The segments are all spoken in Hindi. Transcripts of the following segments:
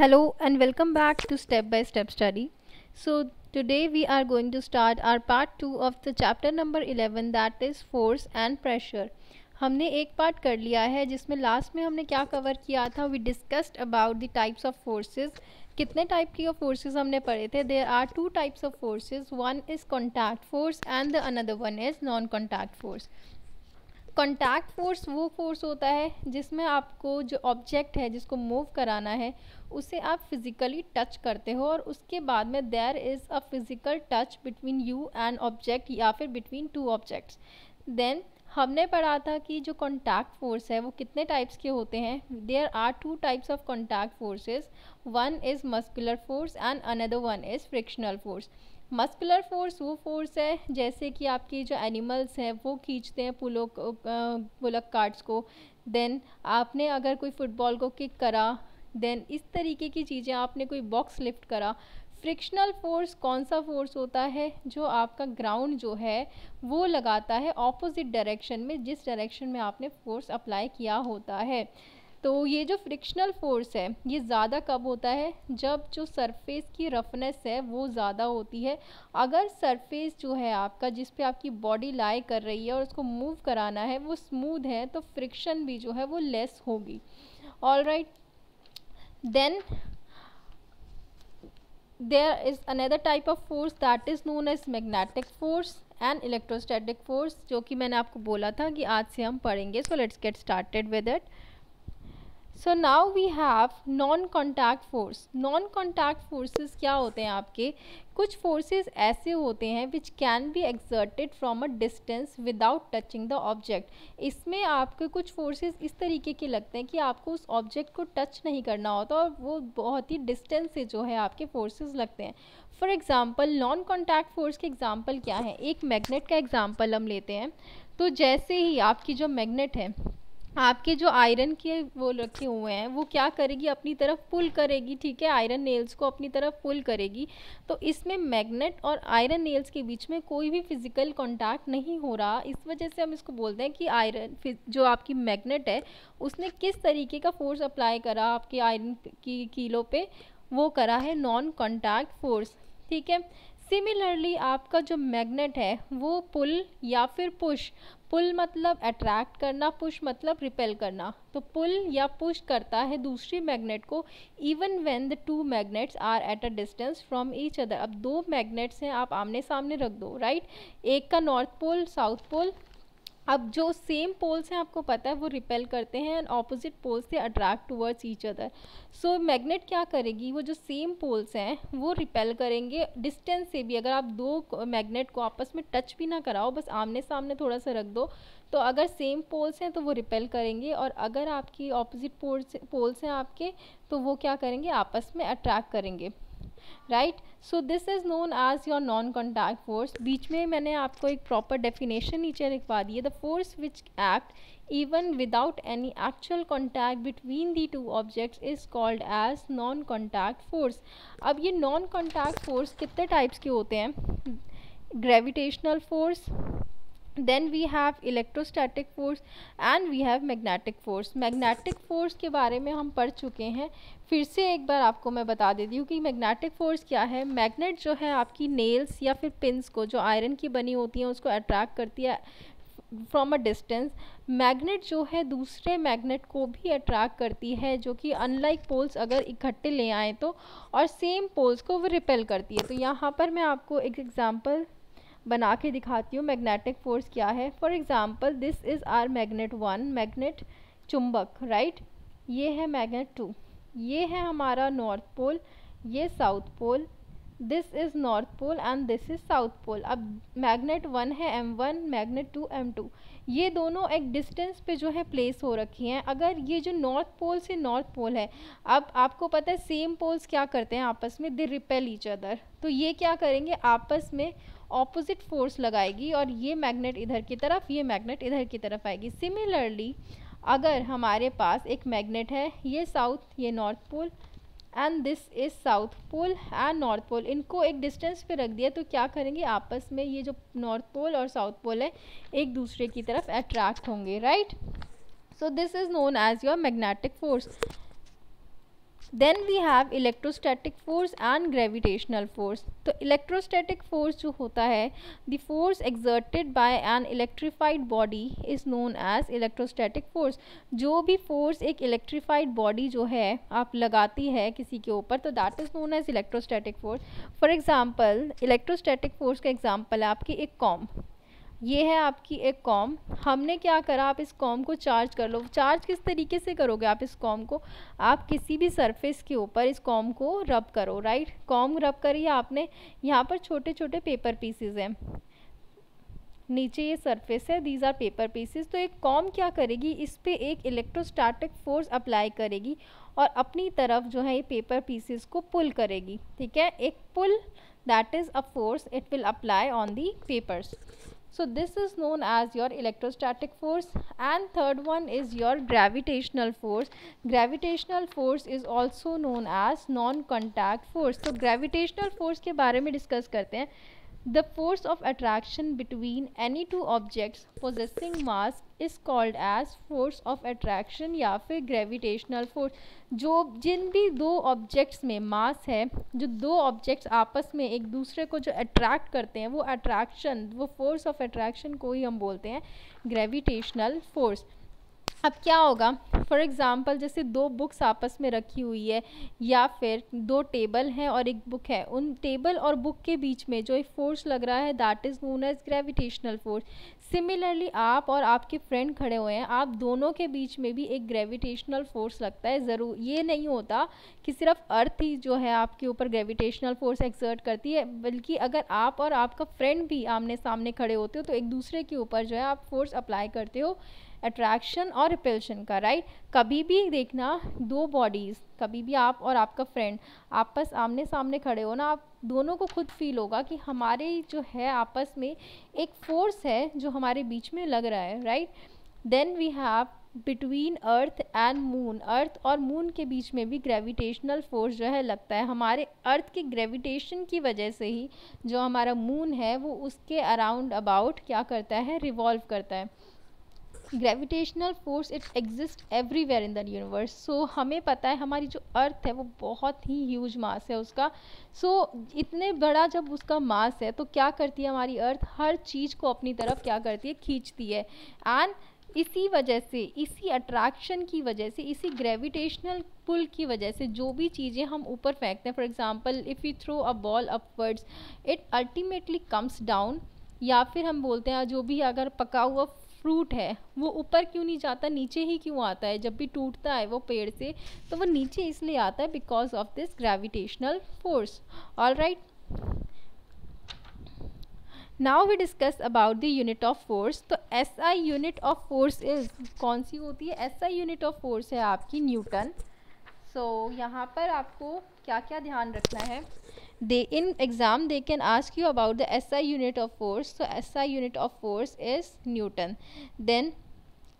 Hello and welcome back to step by step study. So today we are going to start our part 2 of the chapter number 11 that is force and pressure. हमने एक पार्ट कर लिया है जिसमें लास्ट में हमने क्या कवर किया था we discussed about the types of forces कितने टाइप की फोर्सेस हमने पढ़े थे there are two types of forces one is contact force and the another one is non contact force contact force वो फोर्स होता है जिसमें आपको जो ऑब्जेक्ट है जिसको मूव कराना है उसे आप फिज़िकली टच करते हो और उसके बाद में there is a physical touch between you and object या फिर बिटवीन टू ऑब्जेक्ट्स देन हमने पढ़ा था कि जो कॉन्टैक्ट फोर्स है वो कितने टाइप्स के होते हैं there are two types of contact forces one is muscular force and another one is frictional force muscular force वो फोर्स है जैसे कि आपकी जो एनिमल्स हैं वो खींचते हैं पुलों पुलक कार्ड्स को देन आपने अगर कोई फुटबॉल को किक करा देन इस तरीके की चीज़ें आपने कोई बॉक्स लिफ्ट करा फ्रिक्शनल फोर्स कौन सा फोर्स होता है जो आपका ग्राउंड जो है वो लगाता है ऑपोजिट डायरेक्शन में जिस डायरेक्शन में आपने फोर्स अप्लाई किया होता है तो ये जो फ्रिक्शनल फोर्स है ये ज़्यादा कब होता है जब जो सरफेस की रफनेस है वो ज़्यादा होती है अगर सरफेस जो है आपका जिस पे आपकी बॉडी लाई कर रही है और उसको मूव कराना है वो स्मूथ है तो फ्रिक्शन भी जो है वो लेस होगी all right then there is another type of force that is known as magnetic force and electrostatic force जो कि मैंने आपको बोला था कि आज से हम पढ़ेंगे so let's get started with it so now we have non contact force non contact forces क्या होते हैं आपके कुछ फोर्सेस ऐसे होते हैं which can be exerted from a distance without touching the object इसमें आपके कुछ फोर्सेस इस तरीके के लगते हैं कि आपको उस ऑब्जेक्ट को टच नहीं करना होता और वो बहुत ही डिस्टेंस से जो है आपके फोर्सेस लगते हैं for example non contact force के एग्ज़ाम्पल क्या है एक मैगनेट का एग्ज़ाम्पल हम लेते हैं तो जैसे ही आपकी जो मैगनेट है आपके जो आयरन के वो रखे हुए हैं वो क्या करेगी अपनी तरफ पुल करेगी ठीक है आयरन नेल्स को अपनी तरफ पुल करेगी तो इसमें मैग्नेट और आयरन नेल्स के बीच में कोई भी फिजिकल कांटेक्ट नहीं हो रहा इस वजह से हम इसको बोलते हैं कि आयरन जो आपकी मैग्नेट है उसने किस तरीके का फोर्स अप्लाई करा आपके आयरन की कीलों पर वो करा है नॉन कॉन्टैक्ट फोर्स ठीक है सिमिलरली आपका जो मैग्नेट है वो पुल या फिर पुश पुल मतलब अट्रैक्ट करना पुश मतलब रिपेल करना तो पुल या पुश करता है दूसरी मैग्नेट को even when the two magnets are at a distance from each other अब दो मैग्नेट्स हैं आप आमने सामने रख दो राइट एक का नॉर्थ पोल साउथ पोल अब जो सेम पोल्स हैं आपको पता है वो रिपेल करते हैं एंड ऑपोजिट पोल्स से attract towards each other so magnet क्या करेगी वो जो सेम पोल्स हैं वो रिपेल करेंगे डिस्टेंस से भी अगर आप दो मैग्नेट को आपस में टच भी ना कराओ बस आमने सामने थोड़ा सा रख दो तो अगर सेम पोल्स हैं तो वो रिपेल करेंगे और अगर आपकी ऑपोजिट पोल्स पोल्स हैं आपके तो वो क्या करेंगे आपस में अट्रैक्ट करेंगे right so this is known as your non contact force बीच में मैंने आपको एक प्रॉपर डेफिनेशन नीचे लिखवा दी है the force which act even without any actual contact between the two objects is called as non contact force अब ये नॉन कॉन्टैक्ट फोर्स कितने टाइप्स के होते हैं gravitational force then we have electrostatic force and we have magnetic force magnetic force के बारे में हम पढ़ चुके हैं फिर से एक बार आपको मैं बता देती हूँ कि मैग्नेटिक फोर्स क्या है मैग्नेट जो है आपकी नेल्स या फिर पिंस को जो आयरन की बनी होती हैं उसको अट्रैक्ट करती है फ्रॉम अ डिस्टेंस मैग्नेट जो है दूसरे मैग्नेट को भी अट्रैक्ट करती है जो कि अनलाइक पोल्स अगर इकट्ठे ले आए तो और सेम पोल्स को वो रिपेल करती है तो यहाँ पर मैं आपको एक एग्ज़ाम्पल बना के दिखाती हूँ मैग्नेटिक फोर्स क्या है for example this is our magnet one magnet चुंबक राइट ये है मैग्नेट टू ये है हमारा नॉर्थ पोल ये south pole this is north pole and this is south pole अब मैग्नेट वन है M one magnet two M two ये दोनों एक डिस्टेंस पे जो है प्लेस हो रखी हैं अगर ये जो नॉर्थ पोल से नॉर्थ पोल है अब आपको पता है सेम पोल्स क्या करते हैं आपस में दे रिपेल ईच अदर तो ये क्या करेंगे आपस में ऑपोजिट फोर्स लगाएगी और ये मैग्नेट इधर की तरफ ये मैग्नेट इधर की तरफ आएगी सिमिलरली अगर हमारे पास एक मैग्नेट है ये साउथ ये north pole and this is south pole and north pole इनको एक डिस्टेंस पे रख दिया तो क्या करेंगे आपस में ये जो नॉर्थ पोल और साउथ पोल है एक दूसरे की तरफ अट्रैक्ट होंगे right so this is known as your magnetic force then we have electrostatic force and gravitational force तो इलेक्ट्रोस्टैटिक फोर्स जो होता है the force exerted by an electrified body is known as electrostatic force जो भी फोर्स एक इलेक्ट्रीफाइड बॉडी जो है आप लगाती है किसी के ऊपर तो that is known as electrostatic force for example electrostatic force का एग्जाम्पल है आपकी एक कॉम ये है आपकी एक कॉम हमने क्या करा आप इस कॉम को चार्ज कर लो चार्ज किस तरीके से करोगे आप इस कॉम को आप किसी भी सरफेस के ऊपर इस कॉम को रब करो राइट कॉम रब करिए आपने यहाँ पर छोटे छोटे पेपर पीसेज हैं नीचे ये सरफेस है दीज आर पेपर पीसेस तो एक कॉम क्या करेगी इस पर एक इलेक्ट्रोस्टैटिक फोर्स अप्लाई करेगी और अपनी तरफ जो है ये पेपर पीसेस को पुल करेगी ठीक है एक pull that is a force it will apply on the papers so this is known as your electrostatic force and third one is your gravitational force gravitational force is also known as non contact force so gravitational force के बारे में discuss करते हैं The force of attraction between any two objects possessing mass is called as force of attraction या फिर gravitational force जो जिन भी दो objects में mass है जो दो objects आपस में एक दूसरे को जो attract करते हैं वो attraction वो force of attraction को ही हम बोलते हैं gravitational force अब क्या होगा फॉर एग्ज़ाम्पल जैसे दो बुक्स आपस में रखी हुई है या फिर दो टेबल हैं और एक बुक है उन टेबल और बुक के बीच में जो एक फोर्स लग रहा है that is known as gravitational force similarly आप और आपके फ्रेंड खड़े हुए हैं आप दोनों के बीच में भी एक ग्रेविटेशनल फोर्स लगता है ज़रूर ये नहीं होता कि सिर्फ अर्थ ही जो है आपके ऊपर ग्रेविटेशनल फोर्स एक्सर्ट करती है बल्कि अगर आप और आपका फ्रेंड भी आमने सामने खड़े होते हो तो एक दूसरे के ऊपर जो है आप फोर्स अप्लाई करते हो अट्रैक्शन और रिपेल्शन का राइट कभी भी देखना दो बॉडीज़ कभी भी आप और आपका फ्रेंड आपस आमने सामने खड़े हो ना आप दोनों को खुद फील होगा कि हमारे जो है आपस में एक फोर्स है जो हमारे बीच में लग रहा है right then we have between earth and moon earth और मून के बीच में भी ग्रेविटेशनल फोर्स जो है लगता है हमारे अर्थ के ग्रेविटेशन की वजह से ही जो हमारा मून है वो उसके अराउंड अबाउट क्या करता है रिवॉल्व करता है gravitational force it exist everywhere in the universe so हमें पता है हमारी जो अर्थ है वो बहुत ही ह्यूज मास है उसका सो so, इतने बड़ा जब उसका मास है तो क्या करती है हमारी अर्थ हर चीज़ को अपनी तरफ क्या करती है खींचती है एंड इसी वजह से इसी अट्रैक्शन की वजह से इसी ग्रेविटेशनल पुल की वजह से जो भी चीज़ें हम ऊपर फेंकते हैं for example if you throw a ball upwards it ultimately comes down या फिर हम बोलते हैं जो भी अगर पका हुआ फ्रूट है वो ऊपर क्यों नहीं जाता नीचे ही क्यों आता है जब भी टूटता है वो पेड़ से तो वो नीचे इसलिए आता है because of this gravitational force all right now we discuss about the unit of force तो S I unit of force is कौन सी होती है S I unit of force है आपकी न्यूटन सो so, यहाँ पर आपको क्या क्या ध्यान रखना है they in exam they can ask you about the S I unit of force तो S I unit of force is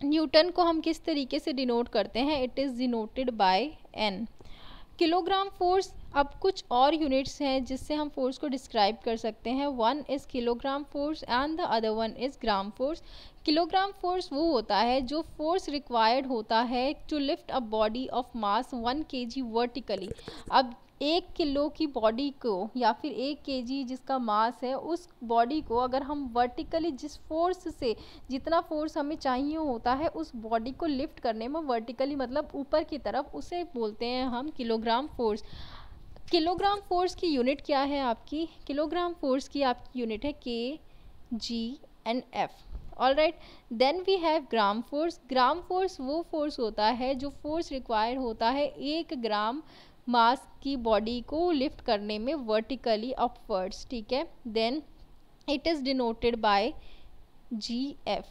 newton को हम किस तरीके से डिनोट करते हैं it is denoted by N kilogram force अब कुछ और यूनिट्स हैं जिससे हम फोर्स को डिस्क्राइब कर सकते हैं one is kilogram force and the other one is gram force kilogram force वो होता है जो फोर्स रिक्वायर्ड होता है to lift a body of mass one K G vertically अब एक किलो की बॉडी को या फिर एक केजी जिसका मास है उस बॉडी को अगर हम वर्टिकली जिस फोर्स से जितना फोर्स हमें चाहिए होता है उस बॉडी को लिफ्ट करने में वर्टिकली मतलब ऊपर की तरफ उसे बोलते हैं हम किलोग्राम फोर्स किलोग्राम फोर्स की यूनिट क्या है आपकी किलोग्राम फोर्स की आपकी यूनिट है K G and F all right then we have gram force gram force वो फोर्स होता है जो फोर्स रिक्वायर होता है एक ग्राम मास्क की बॉडी को लिफ्ट करने में वर्टिकली अपवर्ड्स ठीक है then it is denoted by G F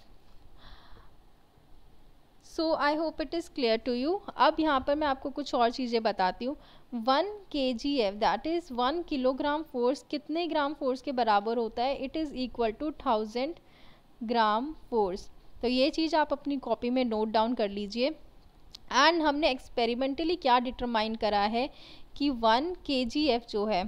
so I hope it is clear to you अब यहाँ पर मैं आपको कुछ और चीज़ें बताती हूँ one K G F that is one kilogram force कितने ग्राम फोर्स के बराबर होता है it is equal to thousand gram force तो ये चीज़ आप अपनी कॉपी में नोट डाउन कर लीजिए एंड हमने एक्सपेरिमेंटली क्या डिटरमाइन करा है कि वन के जी एफ जो है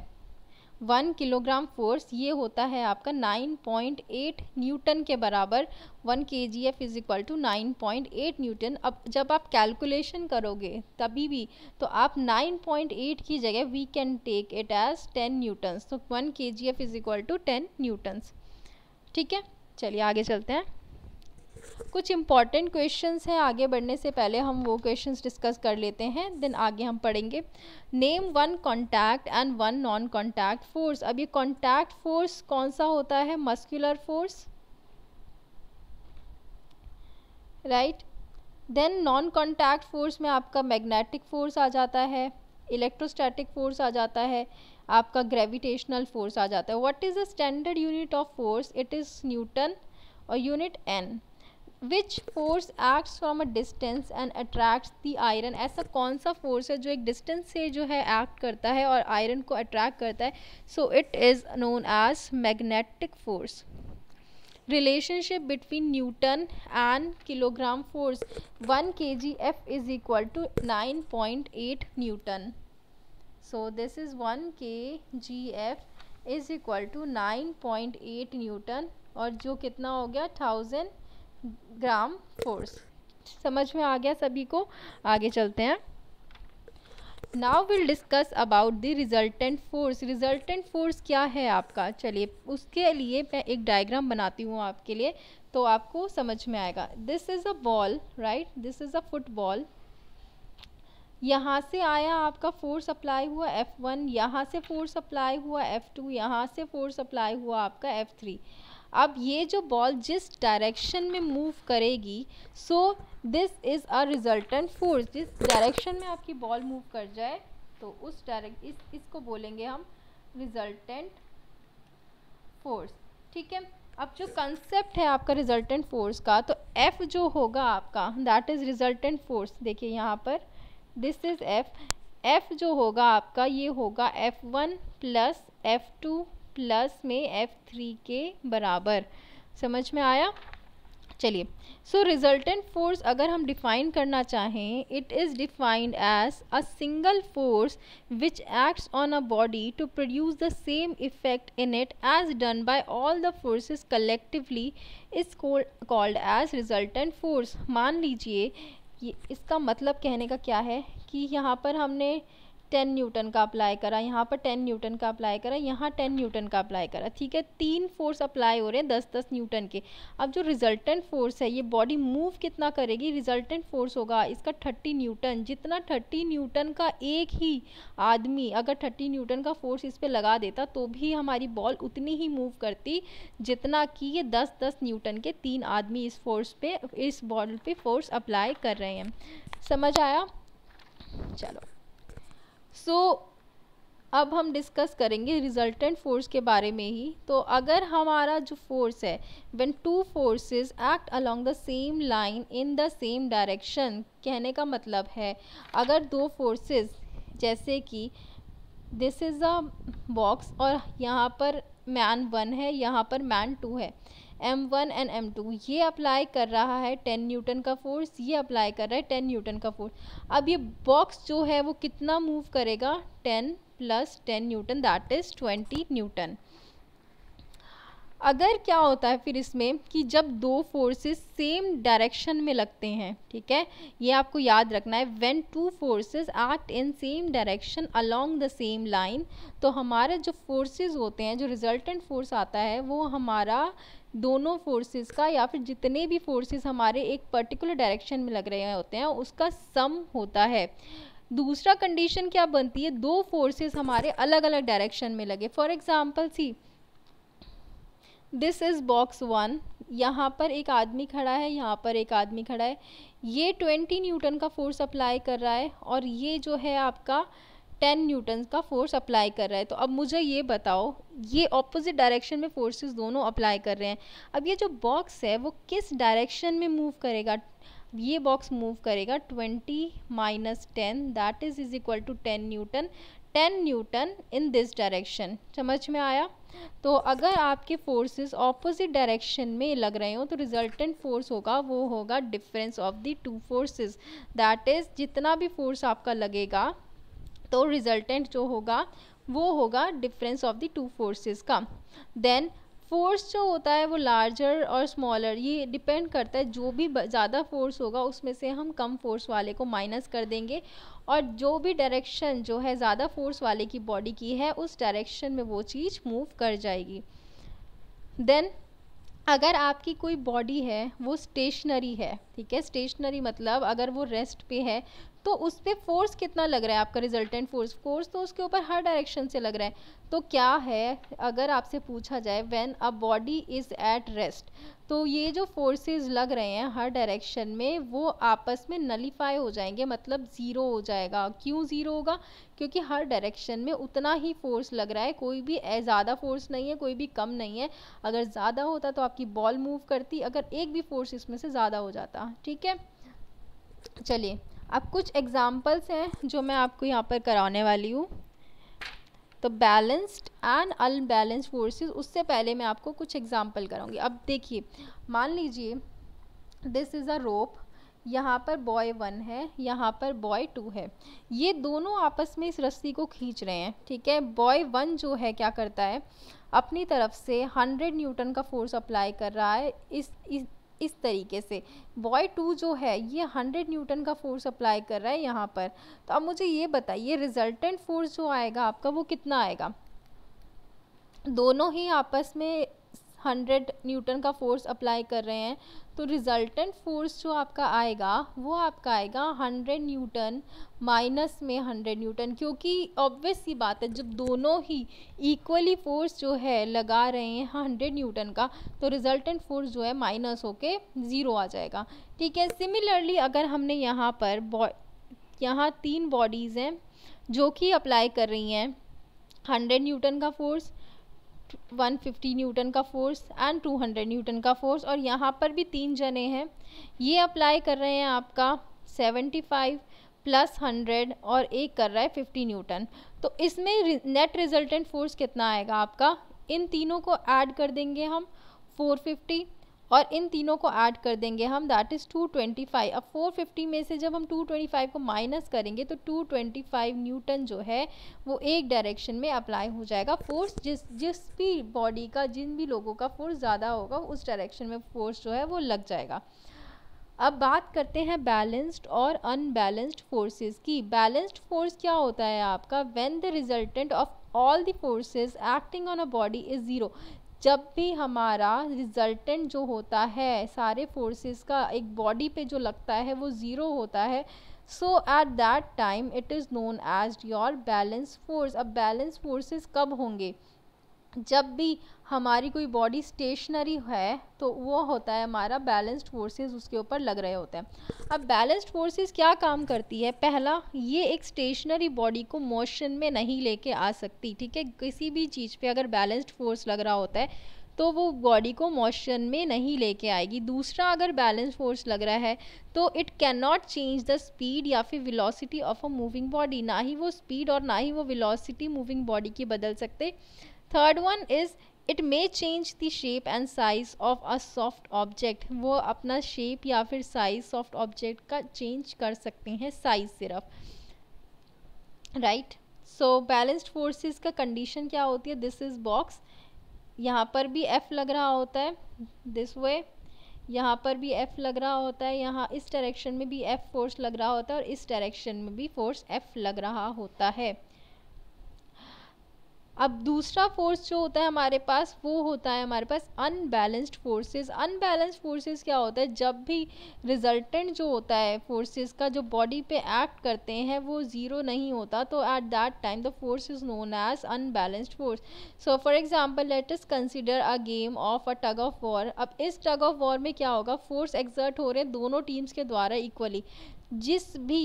वन किलोग्राम फोर्स ये होता है आपका नाइन पॉइंट एट न्यूटन के बराबर one K G F is equal to nine point eight newton अब जब आप कैलकुलेशन करोगे तभी भी तो आप नाइन पॉइंट एट की जगह we can take it as ten newtons तो one K G F is equal to ten newtons ठीक है चलिए आगे चलते हैं कुछ इंपॉर्टेंट क्वेश्चंस हैं आगे बढ़ने से पहले हम वो क्वेश्चंस डिस्कस कर लेते हैं देन आगे हम पढ़ेंगे name one contact and one non contact force अब ये कॉन्टैक्ट फोर्स कौन सा होता है muscular force right then non contact force में आपका मैग्नेटिक फोर्स आ जाता है इलेक्ट्रोस्टैटिक फोर्स आ जाता है आपका ग्रेविटेशनल फोर्स आ जाता है what is the standard unit of force it is newton और unit N which force acts from a distance and attracts the iron ऐसा कौन सा फोर्स है जो एक डिस्टेंस से जो है एक्ट करता है और आयरन को अट्रैक्ट करता है so it is known as magnetic force relationship between newton and kilogram force one K G F is equal to nine point eight newton so this is one K G F is equal to nine point eight newton और जो कितना हो गया थाउजेंड ग्राम फोर्स समझ में आ गया सभी को आगे चलते हैं now will discuss about the resultant force resultant force क्या है आपका चलिए उसके लिए मैं एक डायग्राम बनाती हूँ आपके लिए तो आपको समझ में आएगा this is a ball right this is a football यहाँ से आया आपका फोर्स अप्लाई हुआ F1 वन यहाँ से फोर्स अप्लाई हुआ F2 टू यहाँ से फोर्स अप्लाई हुआ आपका F3 अब ये जो बॉल जिस डायरेक्शन में मूव करेगी so this is a resultant force जिस डायरेक्शन में आपकी बॉल मूव कर जाए तो उस डायरेक्ट इस इसको बोलेंगे हम रिजल्टेंट फोर्स ठीक है अब जो कंसेप्ट है आपका रिजल्टेंट फोर्स का तो एफ़ जो होगा आपका दैट इज़ रिजल्टेंट फोर्स देखिए यहाँ पर दिस इज़ एफ़ एफ़ जो होगा आपका ये होगा F one plus F two plus में एफ थ्री के बराबर समझ में आया चलिए सो रिजल्टेंट फोर्स अगर हम डिफाइन करना चाहें it is defined as a single force which acts on a body to produce the same effect in it as done by all the forces collectively is called as resultant force मान लीजिए ये इसका मतलब कहने का क्या है कि यहाँ पर हमने टेन न्यूटन का अप्लाई करा यहाँ पर टेन न्यूटन का अप्लाई करा यहाँ टेन न्यूटन का अप्लाई करा ठीक है तीन फोर्स अप्लाई हो रहे हैं दस दस न्यूटन के अब जो रिजल्टेंट फोर्स है ये बॉडी मूव कितना करेगी रिजल्टेंट फोर्स होगा इसका थर्टी न्यूटन जितना थर्टी न्यूटन का एक ही आदमी अगर थर्टी न्यूटन का फोर्स इस पर लगा देता तो भी हमारी बॉल उतनी ही मूव करती जितना कि ये दस दस न्यूटन के तीन आदमी इस फोर्स पे इस बॉल पर फोर्स अप्लाई कर रहे हैं समझ आया चलो सो so, अब हम डिस्कस करेंगे रिजल्टेंट फोर्स के बारे में ही तो अगर हमारा जो फोर्स है when two forces act along the same line in the same direction कहने का मतलब है अगर दो फोर्सेस जैसे कि दिस इज़ अ बॉक्स और यहाँ पर मैन वन है यहाँ पर मैन टू है M one and M two ये अप्लाई कर रहा है टेन न्यूटन का फोर्स ये अप्लाई कर रहा है टेन न्यूटन का फोर्स अब ये बॉक्स जो है वो कितना मूव करेगा ten plus ten newton that is twenty newton अगर क्या होता है फिर इसमें कि जब दो फोर्सेस सेम डायरेक्शन में लगते हैं ठीक है ये आपको याद रखना है when two forces act in same direction along the same line तो हमारे जो फोर्सेस होते हैं जो रिजल्टेंट फोर्स आता है वो हमारा दोनों फोर्सेस का या फिर जितने भी फोर्सेस हमारे एक पर्टिकुलर डायरेक्शन में लग रहे होते हैं उसका सम होता है दूसरा कंडीशन क्या बनती है दो फोर्सेस हमारे अलग अलग डायरेक्शन में लगे for example see this is box one यहाँ पर एक आदमी खड़ा है यहाँ पर एक आदमी खड़ा है ये ट्वेंटी न्यूटन का फोर्स अप्लाई कर रहा है और ये जो है आपका टेन न्यूटन का फोर्स अप्लाई कर रहा है तो अब मुझे ये बताओ ये ऑपोजिट डायरेक्शन में फोर्सेस दोनों अप्लाई कर रहे हैं अब ये जो बॉक्स है वो किस डायरेक्शन में मूव करेगा ये बॉक्स मूव करेगा twenty minus ten that is is equal to ten newton ten newton in this direction समझ में आया तो अगर आपके फोर्सेस ऑपोजिट डायरेक्शन में लग रहे हो तो रिजल्टेंट फोर्स होगा वो होगा difference of the two forces that is जितना भी फोर्स आपका लगेगा तो रिजल्टेंट जो होगा वो होगा difference of the two forces का देन फोर्स जो होता है वो लार्जर और स्मॉलर ये डिपेंड करता है जो भी ज़्यादा फोर्स होगा उसमें से हम कम फोर्स वाले को माइनस कर देंगे और जो भी डायरेक्शन जो है ज़्यादा फोर्स वाले की बॉडी की है उस डायरेक्शन में वो चीज़ मूव कर जाएगी देन अगर आपकी कोई बॉडी है वो स्टेशनरी है ठीक है स्टेशनरी मतलब अगर वो रेस्ट पे है तो उस पर फोर्स कितना लग रहा है आपका रिजल्टेंट फोर्स फोर्स तो उसके ऊपर हर डायरेक्शन से लग रहा है तो क्या है अगर आपसे पूछा जाए when a body is at rest तो ये जो फोर्सेस लग रहे हैं हर डायरेक्शन में वो आपस में नलीफाई हो जाएंगे मतलब ज़ीरो हो जाएगा क्यों ज़ीरो होगा क्योंकि हर डायरेक्शन में उतना ही फोर्स लग रहा है कोई भी ज़्यादा फोर्स नहीं है कोई भी कम नहीं है अगर ज़्यादा होता तो आपकी बॉल मूव करती अगर एक भी फोर्स इसमें से ज़्यादा हो जाता ठीक है चलिए अब कुछ एग्ज़ाम्पल्स हैं जो मैं आपको यहाँ पर कराने वाली हूँ तो बैलेंस्ड एंड अनबैलेंस्ड फोर्सेस उससे पहले मैं आपको कुछ एग्ज़ाम्पल कराऊंगी अब देखिए मान लीजिए दिस इज़ अ रोप यहाँ पर बॉय वन है यहाँ पर बॉय टू है ये दोनों आपस में इस रस्सी को खींच रहे हैं ठीक है बॉय वन जो है क्या करता है अपनी तरफ से हंड्रेड न्यूटन का फोर्स अप्लाई कर रहा है इस, इस इस तरीके से बॉय टू जो है ये हंड्रेड न्यूटन का फोर्स अप्लाई कर रहा है यहाँ पर तो अब मुझे ये बताइए रिजल्टेंट फोर्स जो आएगा आपका वो कितना आएगा दोनों ही आपस में हंड्रेड न्यूटन का फोर्स अप्लाई कर रहे हैं तो रिजल्टेंट फोर्स जो आपका आएगा वो आपका आएगा हंड्रेड न्यूटन माइनस में हंड्रेड न्यूटन क्योंकि ऑब्वियस ही बात है जब दोनों ही इक्वली फोर्स जो है लगा रहे हैं हंड्रेड न्यूटन का तो रिजल्टेंट फोर्स जो है माइनस होके ज़ीरो आ जाएगा ठीक है सिमिलरली अगर हमने यहाँ पर बॉ यहाँ तीन बॉडीज़ हैं जो कि अप्लाई कर रही हैं हंड्रेड न्यूटन का फोर्स 150 न्यूटन का फोर्स एंड 200 न्यूटन का फोर्स और यहाँ पर भी तीन जने हैं ये अप्लाई कर रहे हैं आपका 75 प्लस 100 और एक कर रहा है 50 न्यूटन तो इसमें नेट रिजल्टेंट फोर्स कितना आएगा आपका इन तीनों को ऐड कर देंगे हम 450 और इन तीनों को ऐड कर देंगे हम दैट इज़ 225 अब 450 में से जब हम 225 को माइनस करेंगे तो 225 न्यूटन जो है वो एक डायरेक्शन में अप्लाई हो जाएगा फोर्स जिस जिस भी बॉडी का जिन भी लोगों का फोर्स ज़्यादा होगा उस डायरेक्शन में फोर्स जो है वो लग जाएगा अब बात करते हैं बैलेंस्ड और अनबैलेंस्ड फोर्सेस की बैलेंस्ड फोर्स क्या होता है आपका when the resultant of all the forces acting on a body is zero जब भी हमारा रिज़ल्टेंट जो होता है सारे फोर्सेस का एक बॉडी पे जो लगता है वो ज़ीरो होता है so at that time it is known as your balance force अब बैलेंस फोर्सेस कब होंगे जब भी हमारी कोई बॉडी स्टेशनरी है तो वो होता है हमारा बैलेंस्ड फोर्सेस उसके ऊपर लग रहे होते हैं अब बैलेंस्ड फोर्सेस क्या काम करती है पहला ये एक स्टेशनरी बॉडी को मोशन में नहीं लेके आ सकती ठीक है किसी भी चीज़ पे अगर बैलेंस्ड फोर्स लग रहा होता है तो वो बॉडी को मोशन में नहीं लेके आएगी दूसरा अगर बैलेंस फोर्स लग रहा है तो it can not change the speed या फिर velocity of a moving body ना ही वो स्पीड और ना ही वो विलोसिटी मूविंग बॉडी की बदल सकते third one is it may change the shape and size of a soft object वो अपना शेप या फिर साइज सॉफ्ट ऑब्जेक्ट का चेंज कर सकते हैं साइज सिर्फ राइट सो बैलेंस्ड फोर्सेस का कंडीशन क्या होती है दिस इज़ बॉक्स यहाँ पर भी एफ लग रहा होता है दिस वे यहाँ पर भी एफ लग रहा होता है यहाँ इस डायरेक्शन में भी एफ फोर्स लग रहा होता है और इस डायरेक्शन में भी फोर्स एफ लग रहा होता है अब दूसरा फोर्स जो होता है हमारे पास वो होता है हमारे पास अनबैलेंस्ड फोर्सेस अनबैलेंस्ड फोर्सेस क्या होता है जब भी रिजल्टेंट जो होता है फोर्सेस का जो बॉडी पे एक्ट करते हैं वो ज़ीरो नहीं होता तो at that time the force is known as unbalanced force so for example let us consider a game of a tug of war अब इस टग ऑफ वॉर में क्या होगा फोर्स एग्जर्ट हो रहे हैं दोनों टीम्स के द्वारा इक्वली जिस भी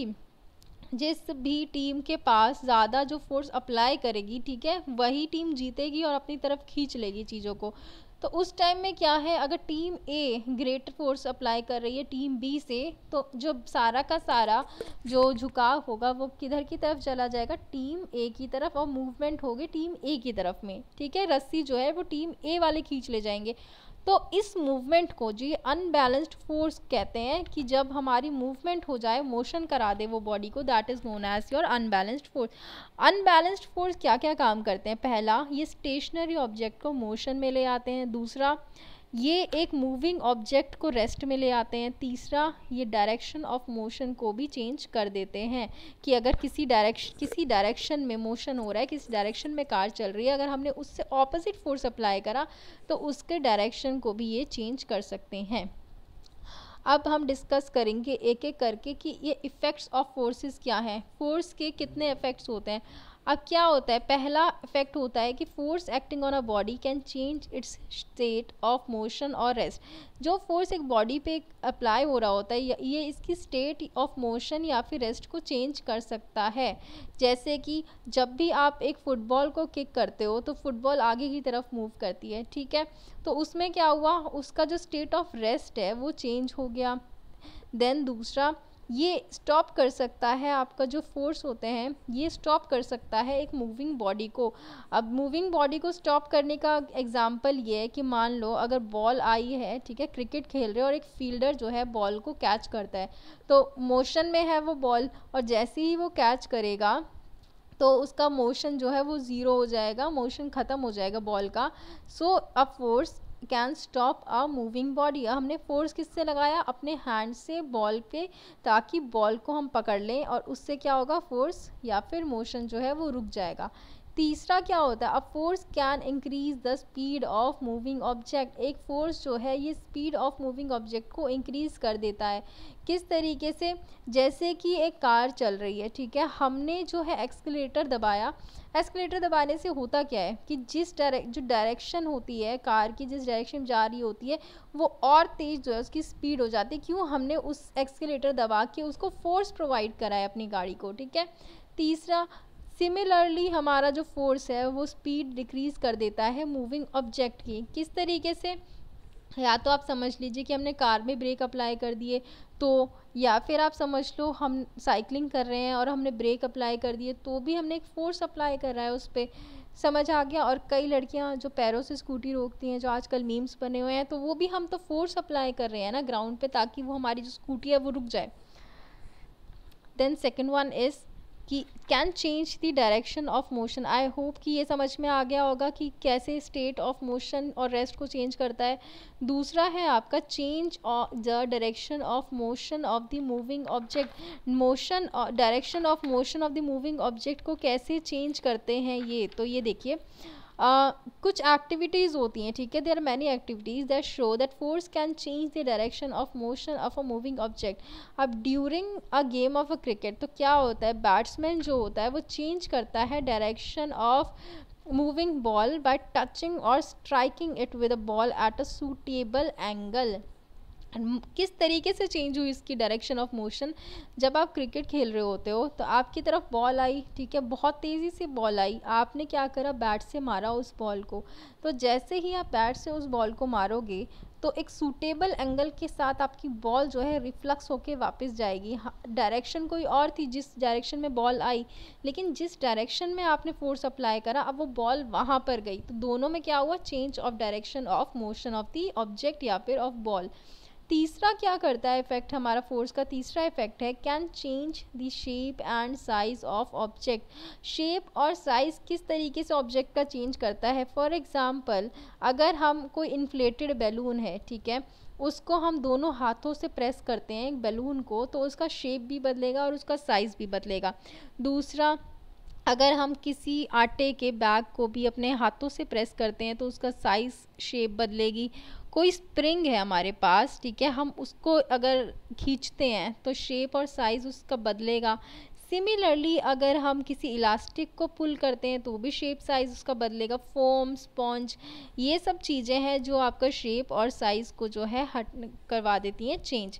जिस भी टीम के पास ज़्यादा जो फोर्स अप्लाई करेगी ठीक है वही टीम जीतेगी और अपनी तरफ खींच लेगी चीज़ों को तो उस टाइम में क्या है अगर team A greater force apply कर रही है टीम बी से तो जो सारा का सारा जो झुकाव होगा वो किधर की तरफ चला जाएगा टीम ए की तरफ और मूवमेंट होगी टीम ए की तरफ में ठीक है रस्सी जो है वो टीम ए वाले खींच ले जाएंगे तो इस मूवमेंट को जी अनबैलेंस्ड फोर्स कहते हैं कि जब हमारी मूवमेंट हो जाए मोशन करा दे वो बॉडी को that is known as your unbalanced force unbalanced force क्या क्या काम करते हैं पहला ये स्टेशनरी ऑब्जेक्ट को मोशन में ले आते हैं दूसरा ये एक मूविंग ऑब्जेक्ट को रेस्ट में ले आते हैं तीसरा ये डायरेक्शन ऑफ मोशन को भी चेंज कर देते हैं कि अगर किसी डायरेक्शन किसी डायरेक्शन में मोशन हो रहा है किसी डायरेक्शन में कार चल रही है अगर हमने उससे ऑपोजिट फोर्स अप्लाई करा तो उसके डायरेक्शन को भी ये चेंज कर सकते हैं अब हम डिस्कस करेंगे एक एक करके कि ये इफ़ेक्ट्स ऑफ फोर्सेस क्या हैं फोर्स के कितने इफ़ेक्ट्स होते हैं अब क्या होता है पहला इफेक्ट होता है कि force acting on a body can change its state of motion और रेस्ट जो फोर्स एक बॉडी पे अप्लाई हो रहा होता है ये इसकी स्टेट ऑफ मोशन या फिर रेस्ट को चेंज कर सकता है जैसे कि जब भी आप एक फ़ुटबॉल को किक करते हो तो फुटबॉल आगे की तरफ मूव करती है ठीक है तो उसमें क्या हुआ उसका जो स्टेट ऑफ रेस्ट है वो चेंज हो गया देन दूसरा ये स्टॉप कर सकता है आपका जो फोर्स होते हैं ये स्टॉप कर सकता है एक मूविंग बॉडी को अब मूविंग बॉडी को स्टॉप करने का एग्जांपल ये है कि मान लो अगर बॉल आई है ठीक है क्रिकेट खेल रहे हो और एक फील्डर जो है बॉल को कैच करता है तो मोशन में है वो बॉल और जैसे ही वो कैच करेगा तो उसका मोशन जो है वो ज़ीरो हो जाएगा मोशन ख़त्म हो जाएगा बॉल का so a force can stop a moving body हमने फोर्स किससे लगाया अपने हैंड से बॉल पे ताकि बॉल को हम पकड़ लें और उससे क्या होगा फोर्स या फिर मोशन जो है वो रुक जाएगा तीसरा क्या होता है a force can increase the speed of moving object एक फोर्स जो है ये स्पीड ऑफ मूविंग ऑब्जेक्ट को इंक्रीज कर देता है किस तरीके से जैसे कि एक कार चल रही है ठीक है हमने जो है एक्सकलेटर दबाया एक्सकलेटर दबाने से होता क्या है कि जिस डायरेक्ट जो डायरेक्शन होती है कार की जिस डायरेक्शन में जा रही होती है वो और तेज़ जो है उसकी स्पीड हो जाती है क्यों हमने उस एक्सकलेटर दबा के उसको फोर्स प्रोवाइड करा है अपनी गाड़ी को ठीक है तीसरा सिमिलरली हमारा जो फोर्स है वो स्पीड डिक्रीज़ कर देता है मूविंग ऑब्जेक्ट की किस तरीके से या तो आप समझ लीजिए कि हमने कार में ब्रेक अप्लाई कर दिए तो या फिर आप समझ लो हम साइकिलिंग कर रहे हैं और हमने ब्रेक अप्लाई कर दिए तो भी हमने एक फोर्स अप्लाई कर रहा है उस पर समझ आ गया और कई लड़कियां जो पैरों से स्कूटी रोकती हैं जो आजकल मीम्स बने हुए हैं तो वो भी हम तो फोर्स अप्लाई कर रहे हैं ना ग्राउंड पे ताकि वो हमारी जो स्कूटी है वो रुक जाए देन सेकेंड वन इज़ कि can change the direction of motion I hope कि ये समझ में आ गया होगा कि कैसे स्टेट ऑफ मोशन और रेस्ट को चेंज करता है दूसरा है आपका change the direction of motion of the moving object motion direction of motion of the moving object को कैसे चेंज करते हैं ये तो ये देखिए कुछ एक्टिविटीज़ होती हैं ठीक है there are many activities that show that force can change the direction of motion of a moving object अब during a game of a cricket तो क्या होता है बैट्समैन जो होता है वो चेंज करता है direction of moving ball by touching और striking it with a ball at a suitable angle किस तरीके से चेंज हुई इसकी डायरेक्शन ऑफ मोशन जब आप क्रिकेट खेल रहे होते हो तो आपकी तरफ बॉल आई ठीक है बहुत तेज़ी से बॉल आई आपने क्या करा बैट से मारा उस बॉल को तो जैसे ही आप बैट से उस बॉल को मारोगे तो एक सूटेबल एंगल के साथ आपकी बॉल जो है रिफ्लक्स होके वापस जाएगी डायरेक्शन हाँ, कोई और थी जिस डायरेक्शन में बॉल आई लेकिन जिस डायरेक्शन में आपने फोर्स अप्लाई करा अब वो बॉल वहाँ पर गई तो दोनों में क्या हुआ change of direction of motion of the object या फिर ऑफ बॉल तीसरा क्या करता है इफेक्ट हमारा फोर्स का तीसरा इफेक्ट है can change the shape and size of object shape और साइज़ किस तरीके से ऑब्जेक्ट का चेंज करता है फॉर एग्ज़ाम्पल अगर हम कोई इन्फ्लेटेड बैलून है ठीक है उसको हम दोनों हाथों से प्रेस करते हैं एक बैलून को तो उसका शेप भी बदलेगा और उसका साइज़ भी बदलेगा दूसरा अगर हम किसी आटे के बैग को भी अपने हाथों से प्रेस करते हैं तो उसका साइज़ शेप बदलेगी कोई स्प्रिंग है हमारे पास ठीक है हम उसको अगर खींचते हैं तो शेप और साइज़ उसका बदलेगा सिमिलरली अगर हम किसी इलास्टिक को पुल करते हैं तो वो भी शेप साइज़ उसका बदलेगा फोम स्पॉन्ज ये सब चीज़ें हैं जो आपका शेप और साइज़ को जो है हट करवा देती हैं change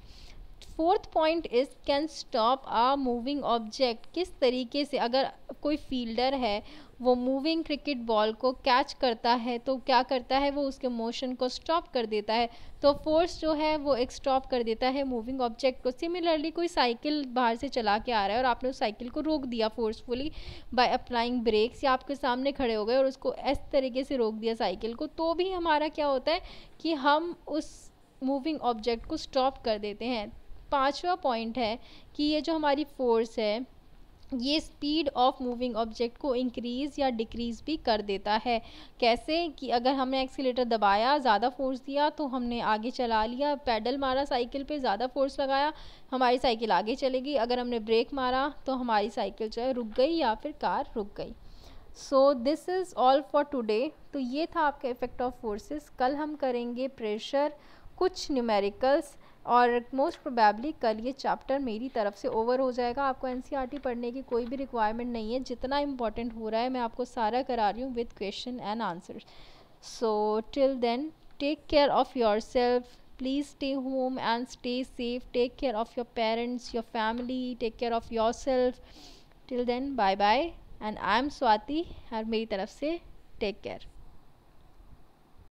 fourth point is can stop a moving object किस तरीके से अगर कोई फील्डर है वो मूविंग क्रिकेट बॉल को कैच करता है तो क्या करता है वो उसके मोशन को स्टॉप कर देता है तो फोर्स जो है वो एक स्टॉप कर देता है मूविंग ऑब्जेक्ट को सिमिलरली कोई साइकिल बाहर से चला के आ रहा है और आपने उस साइकिल को रोक दिया फोर्सफुली बाय अप्लाइंग ब्रेक्स या आपके सामने खड़े हो गए और उसको इस तरीके से रोक दिया साइकिल को तो भी हमारा क्या होता है कि हम उस मूविंग ऑब्जेक्ट को स्टॉप कर देते हैं पांचवा पॉइंट है कि ये जो हमारी फोर्स है ये स्पीड ऑफ मूविंग ऑब्जेक्ट को इंक्रीज़ या डिक्रीज़ भी कर देता है कैसे कि अगर हमने एक्सीटर दबाया ज़्यादा फोर्स दिया तो हमने आगे चला लिया पैडल मारा साइकिल पे ज़्यादा फोर्स लगाया हमारी साइकिल आगे चलेगी अगर हमने ब्रेक मारा तो हमारी साइकिल जो है रुक गई या फिर कार रुक गई so this is all for today तो ये था आपका इफ़ेक्ट ऑफ फोर्सेस कल हम करेंगे प्रेशर कुछ न्यूमेरिकल्स और मोस्ट प्रोबेबली कल ये चैप्टर मेरी तरफ से ओवर हो जाएगा आपको एन पढ़ने की कोई भी रिक्वायरमेंट नहीं है जितना इंपॉर्टेंट हो रहा है मैं आपको सारा करा रही हूँ with question and answers so till then take care of yourself please stay home and stay safe take care of your parents your family take care of yourself till then bye bye and i am swati and meri taraf se take care